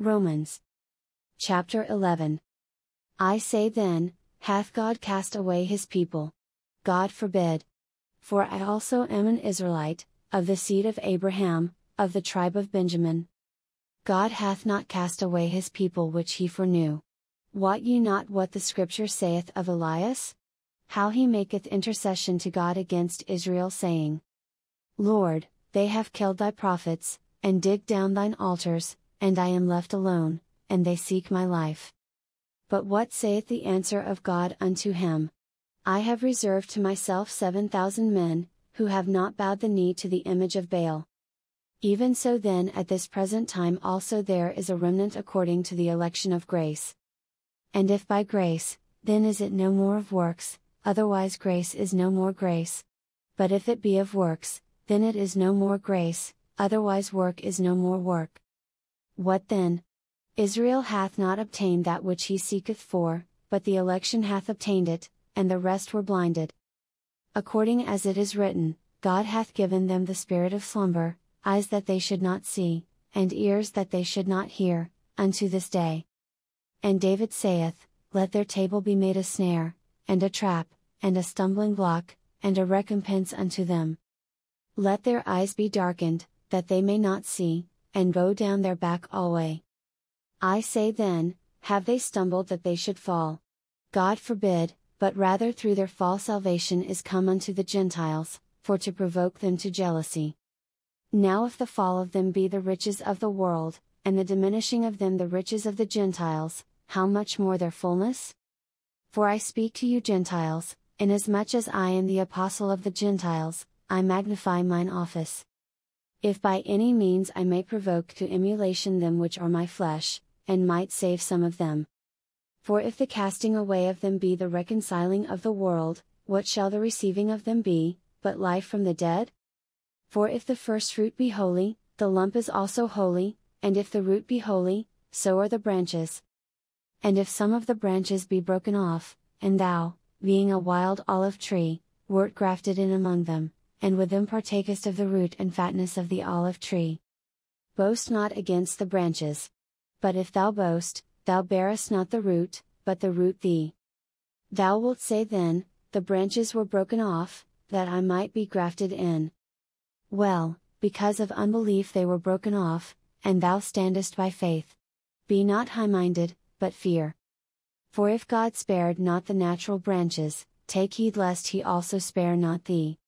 Romans. Chapter 11. I say then, hath God cast away his people? God forbid. For I also am an Israelite, of the seed of Abraham, of the tribe of Benjamin. God hath not cast away his people which he foreknew. Wot ye not what the Scripture saith of Elias? How he maketh intercession to God against Israel, saying, Lord, they have killed thy prophets, and digged down thine altars, and I am left alone, and they seek my life. But what saith the answer of God unto him? I have reserved to myself seven thousand men, who have not bowed the knee to the image of Baal. Even so, then, at this present time also there is a remnant according to the election of grace. And if by grace, then is it no more of works, otherwise grace is no more grace. But if it be of works, then it is no more grace, otherwise work is no more work. What then? Israel hath not obtained that which he seeketh for, but the election hath obtained it, and the rest were blinded. According as it is written, God hath given them the spirit of slumber, eyes that they should not see, and ears that they should not hear, unto this day. And David saith, Let their table be made a snare, and a trap, and a stumbling block, and a recompense unto them. Let their eyes be darkened, that they may not see, and go down their back alway. I say then, have they stumbled that they should fall? God forbid, but rather through their fall salvation is come unto the Gentiles, for to provoke them to jealousy. Now if the fall of them be the riches of the world, and the diminishing of them the riches of the Gentiles, how much more their fullness? For I speak to you Gentiles, inasmuch as I am the apostle of the Gentiles, I magnify mine office if by any means I may provoke to emulation them which are my flesh, and might save some of them. For if the casting away of them be the reconciling of the world, what shall the receiving of them be, but life from the dead? For if the first fruit be holy, the lump is also holy, and if the root be holy, so are the branches. And if some of the branches be broken off, and thou, being a wild olive tree, wert grafted in among them, and with them partakest of the root and fatness of the olive tree. Boast not against the branches. But if thou boast, thou bearest not the root, but the root thee. Thou wilt say then, The branches were broken off, that I might be grafted in. Well, because of unbelief they were broken off, and thou standest by faith. Be not high minded, but fear. For if God spared not the natural branches, take heed lest he also spare not thee.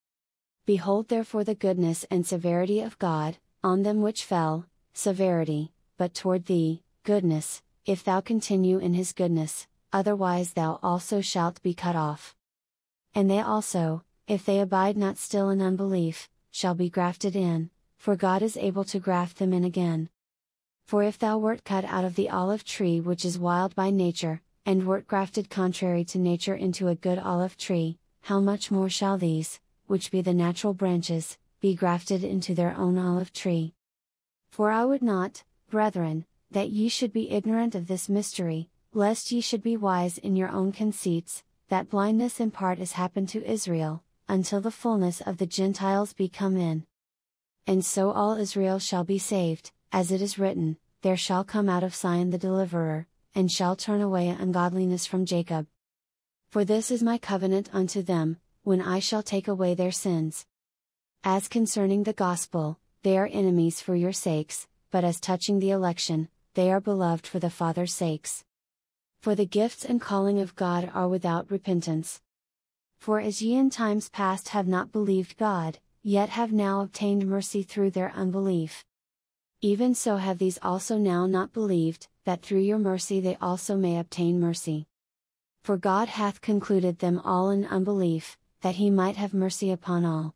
Behold therefore the goodness and severity of God, on them which fell, severity, but toward thee, goodness, if thou continue in his goodness, otherwise thou also shalt be cut off. And they also, if they abide not still in unbelief, shall be grafted in, for God is able to graft them in again. For if thou wert cut out of the olive tree which is wild by nature, and wert grafted contrary to nature into a good olive tree, how much more shall these, which be the natural branches, be grafted into their own olive tree. For I would not, brethren, that ye should be ignorant of this mystery, lest ye should be wise in your own conceits, that blindness in part is happened to Israel, until the fulness of the Gentiles be come in. And so all Israel shall be saved, as it is written, There shall come out of Sion the deliverer, and shall turn away ungodliness from Jacob. For this is my covenant unto them, when I shall take away their sins. As concerning the gospel, they are enemies for your sakes, but as touching the election, they are beloved for the Father's sakes. For the gifts and calling of God are without repentance. For as ye in times past have not believed God, yet have now obtained mercy through their unbelief. Even so have these also now not believed, that through your mercy they also may obtain mercy. For God hath concluded them all in unbelief, that he might have mercy upon all.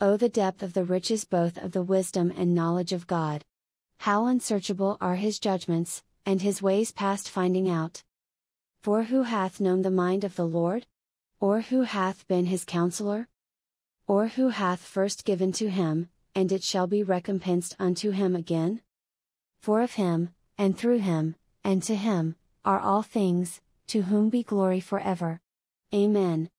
Oh, the depth of the riches both of the wisdom and knowledge of God! How unsearchable are his judgments, and his ways past finding out! For who hath known the mind of the Lord? Or who hath been his counselor? Or who hath first given to him, and it shall be recompensed unto him again? For of him, and through him, and to him, are all things, to whom be glory for ever. Amen.